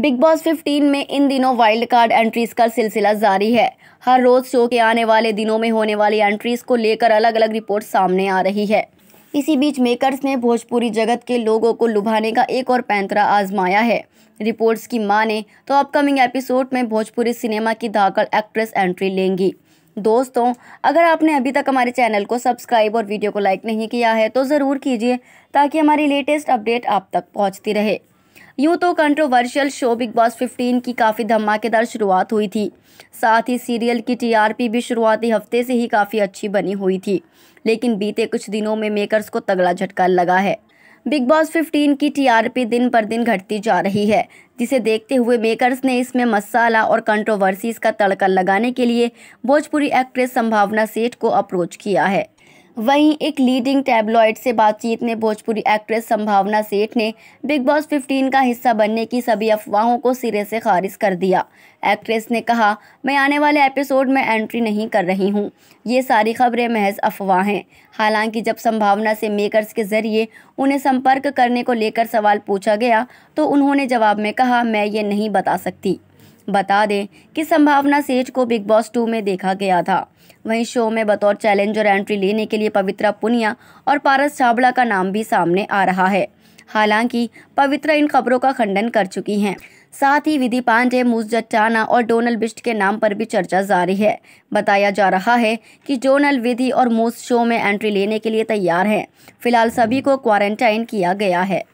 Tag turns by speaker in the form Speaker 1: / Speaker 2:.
Speaker 1: Big boss 15 में इन दिनों wild card entries का सिलसिला जारी है हर रोज शो के आने वाले दिनों में होने वाली एंट्रीज को लेकर अलग अलग रिपोर्ट सामने आ रही है इसी बीच मेकर्स ने भोजपुरी जगत के लोगों को लुभाने का एक और पैंतरा आजमाया है रिपोर्ट्स की माने तो अपकमिंग एपिसोड में भोजपुरी सिनेमा की धाकड़ एक्ट्रेस एंट्री लेंगी दोस्तों अगर आपने अभी तक हमारे चैनल को सब्सक्राइब और वीडियो को लाइक नहीं किया है तो ज़रूर कीजिए ताकि हमारी लेटेस्ट अपडेट आप तक पहुँचती रहे यूं तो कंट्रोवर्शियल शो बिग बॉस 15 की काफ़ी धमाकेदार शुरुआत हुई थी साथ ही सीरियल की टीआरपी भी शुरुआती हफ्ते से ही काफ़ी अच्छी बनी हुई थी लेकिन बीते कुछ दिनों में मेकर्स को तगड़ा झटका लगा है बिग बॉस 15 की टीआरपी दिन पर दिन घटती जा रही है जिसे देखते हुए मेकर्स ने इसमें मसाला और कंट्रोवर्सीज का तड़का लगाने के लिए भोजपुरी एक्ट्रेस संभावना सेठ को अप्रोच किया है वहीं एक लीडिंग टैबलॉइड से बातचीत में भोजपुरी एक्ट्रेस संभावना सेठ ने बिग बॉस 15 का हिस्सा बनने की सभी अफवाहों को सिरे से खारिज कर दिया एक्ट्रेस ने कहा मैं आने वाले एपिसोड में एंट्री नहीं कर रही हूं। ये सारी खबरें महज अफवाह हैं हालांकि जब संभावना से मेकर्स के जरिए उन्हें संपर्क करने को लेकर सवाल पूछा गया तो उन्होंने जवाब में कहा मैं ये नहीं बता सकती बता दें कि संभावना सेठ को बिग बॉस टू में देखा गया था वहीं शो में बतौर चैलेंजर एंट्री लेने के लिए पवित्रा पुनिया और पारस छाबड़ा का नाम भी सामने आ रहा है हालांकि पवित्रा इन खबरों का खंडन कर चुकी हैं साथ ही विधि पांडे मूस जट्टाना और डोनल बिस्ट के नाम पर भी चर्चा जारी है बताया जा रहा है कि डोनल विधि और मूस शो में एंट्री लेने के लिए तैयार हैं फिलहाल सभी को क्वारंटाइन किया गया है